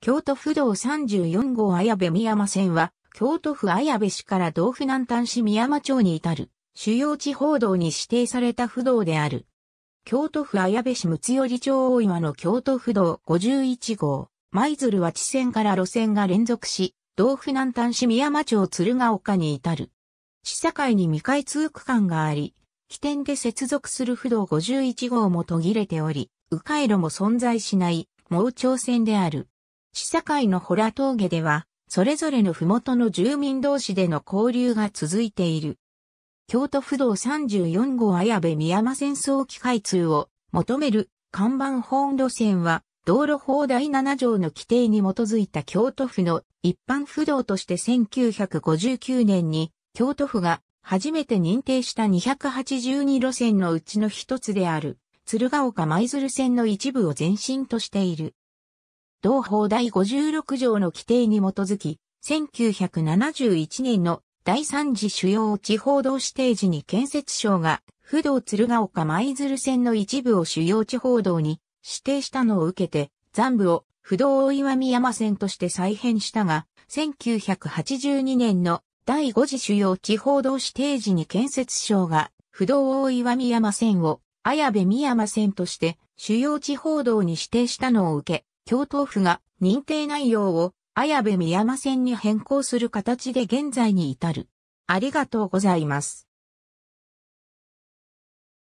京都府道34号綾部宮山線は、京都府綾部市から道府南端市宮山町に至る、主要地方道に指定された府道である。京都府綾部市睦寄町大岩の京都府道51号、舞鶴は地線から路線が連続し、道府南端市宮山町鶴ヶ丘に至る。市境に未開通区間があり、起点で接続する府道51号も途切れており、迂回路も存在しない、盲町線である。市境の洞峠では、それぞれの麓の住民同士での交流が続いている。京都府道34号綾部宮間線争機開通を求める看板本路線は、道路法第7条の規定に基づいた京都府の一般府道として1959年に京都府が初めて認定した282路線のうちの一つである鶴岡舞鶴線の一部を前進としている。同法第56条の規定に基づき、1971年の第3次主要地方道指定時に建設省が、不動鶴岡舞鶴線の一部を主要地方道に指定したのを受けて、残部を不動大岩見山線として再編したが、1982年の第5次主要地方道指定時に建設省が、不動大岩見山線を綾部三山線として主要地方道に指定したのを受け、京都府が認定内容を綾部宮山線に変更する形で現在に至る。ありがとうございます。